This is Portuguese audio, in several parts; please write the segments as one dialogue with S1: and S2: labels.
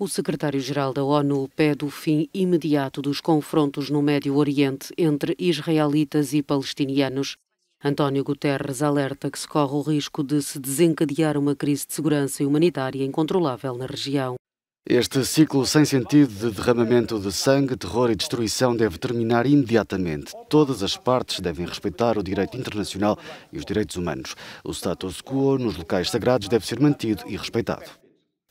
S1: O secretário-geral da ONU pede o fim imediato dos confrontos no Médio Oriente entre israelitas e palestinianos. António Guterres alerta que se corre o risco de se desencadear uma crise de segurança humanitária incontrolável na região.
S2: Este ciclo sem sentido de derramamento de sangue, terror e destruição deve terminar imediatamente. Todas as partes devem respeitar o direito internacional e os direitos humanos. O status quo nos locais sagrados deve ser mantido e respeitado.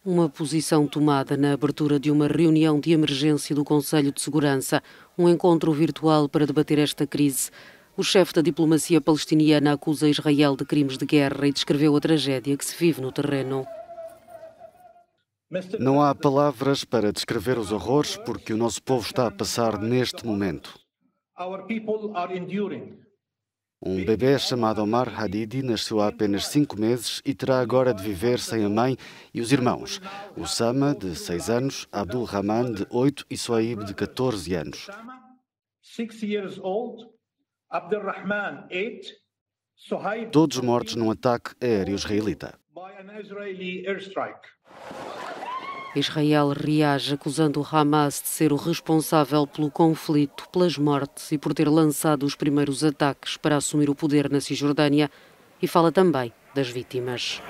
S1: Uma posição tomada na abertura de uma reunião de emergência do Conselho de Segurança, um encontro virtual para debater esta crise. O chefe da diplomacia palestiniana acusa Israel de crimes de guerra e descreveu a tragédia que se vive no terreno.
S2: Não há palavras para descrever os horrores porque o nosso povo está a passar neste momento. Um bebê chamado Omar Hadidi nasceu há apenas cinco meses e terá agora de viver sem a mãe e os irmãos. O Sama, de seis anos, Abdul Rahman, de oito e Soaib, de 14 anos.
S3: Todos
S1: mortos num ataque aéreo israelita. Israel reage acusando o Hamas de ser o responsável pelo conflito, pelas mortes e por ter lançado os primeiros ataques para assumir o poder na Cisjordânia e fala também das vítimas.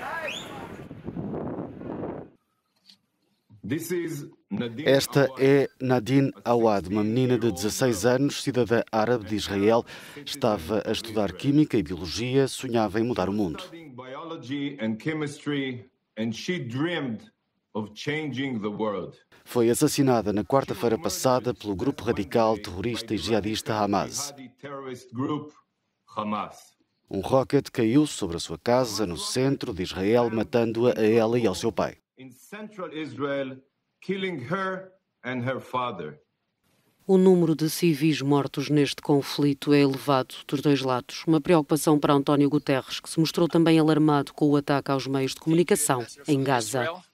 S3: Esta
S2: é Nadine Awad, uma menina de 16 anos, cidadã árabe de Israel. Estava a estudar química e biologia, sonhava em mudar o mundo. Foi assassinada na quarta-feira passada pelo grupo radical terrorista e jihadista Hamas. Um rocket caiu sobre a sua casa no centro de Israel, matando-a a ela e ao seu pai.
S1: O número de civis mortos neste conflito é elevado dos dois lados, uma preocupação para António Guterres, que se mostrou também alarmado com o ataque aos meios de comunicação em Gaza.